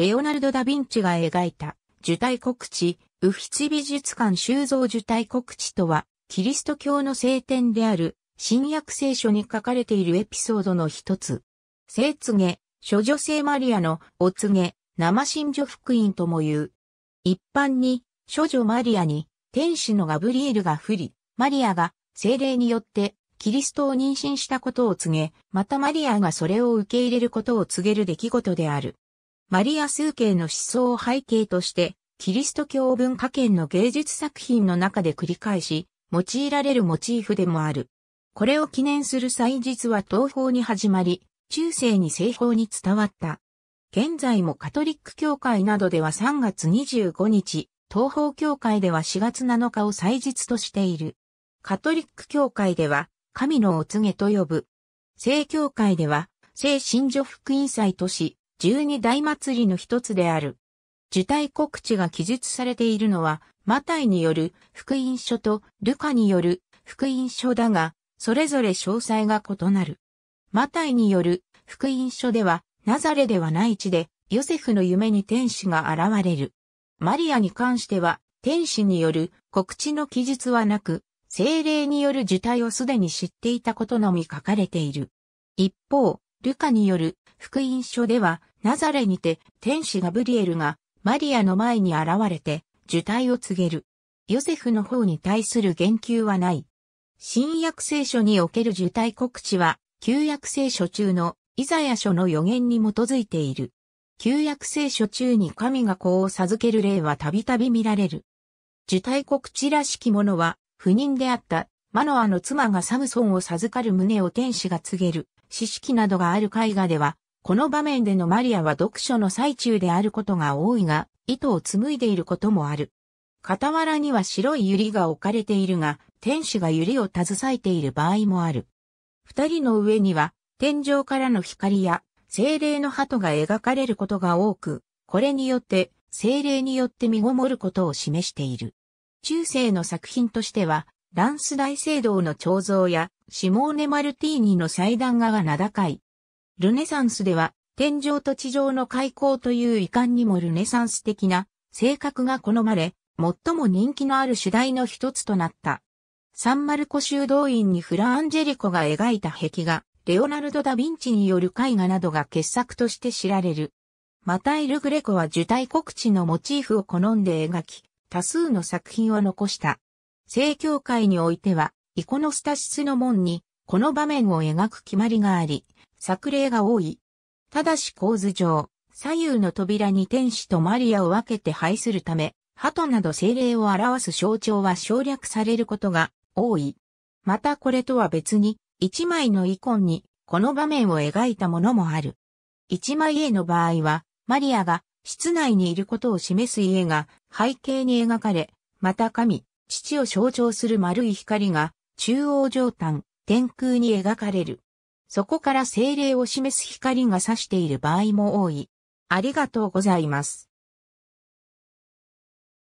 レオナルド・ダ・ヴィンチが描いた、受胎告知、ウフィツ美術館収蔵受胎告知とは、キリスト教の聖典である、新約聖書に書かれているエピソードの一つ。聖告諸女性マリアのお告げ、生信女福音とも言う。一般に、諸女マリアに、天使のガブリエルが降り、マリアが、精霊によって、キリストを妊娠したことを告げ、またマリアがそれを受け入れることを告げる出来事である。マリア数形の思想を背景として、キリスト教文化圏の芸術作品の中で繰り返し、用いられるモチーフでもある。これを記念する祭日は東方に始まり、中世に西方に伝わった。現在もカトリック教会などでは3月25日、東方教会では4月7日を祭日としている。カトリック教会では、神のお告げと呼ぶ。聖教会では、聖神女福音祭とし、十二大祭りの一つである。受胎告知が記述されているのは、マタイによる福音書とルカによる福音書だが、それぞれ詳細が異なる。マタイによる福音書では、ナザレではない地で、ヨセフの夢に天使が現れる。マリアに関しては、天使による告知の記述はなく、精霊による受胎をすでに知っていたことのみ書かれている。一方、ルカによる福音書では、ナザレにて天使ガブリエルがマリアの前に現れて受胎を告げる。ヨセフの方に対する言及はない。新約聖書における受胎告知は、旧約聖書中のイザヤ書の予言に基づいている。旧約聖書中に神が子を授ける例はたびたび見られる。受胎告知らしきものは、不妊であったマノアの妻がサムソンを授かる旨を天使が告げる、知識などがある絵画では、この場面でのマリアは読書の最中であることが多いが、糸を紡いでいることもある。傍らには白い百合が置かれているが、天使が百合を携えている場合もある。二人の上には、天井からの光や、精霊の鳩が描かれることが多く、これによって、精霊によって身ごもることを示している。中世の作品としては、ランス大聖堂の彫像や、シモーネ・マルティーニの祭壇画が名高い。ルネサンスでは、天井と地上の開口という遺憾にもルネサンス的な性格が好まれ、最も人気のある主題の一つとなった。サンマルコ修道院にフラ・アンジェリコが描いた壁画、レオナルド・ダ・ヴィンチによる絵画などが傑作として知られる。マタイル・グレコは受胎告知のモチーフを好んで描き、多数の作品を残した。正教会においては、イコノスタシスの門に、この場面を描く決まりがあり、作例が多い。ただし構図上、左右の扉に天使とマリアを分けて配するため、鳩など精霊を表す象徴は省略されることが多い。またこれとは別に、一枚のイコンにこの場面を描いたものもある。一枚絵の場合は、マリアが室内にいることを示す家が背景に描かれ、また神、父を象徴する丸い光が中央上端、天空に描かれる。そこから精霊を示す光が差している場合も多い。ありがとうございます。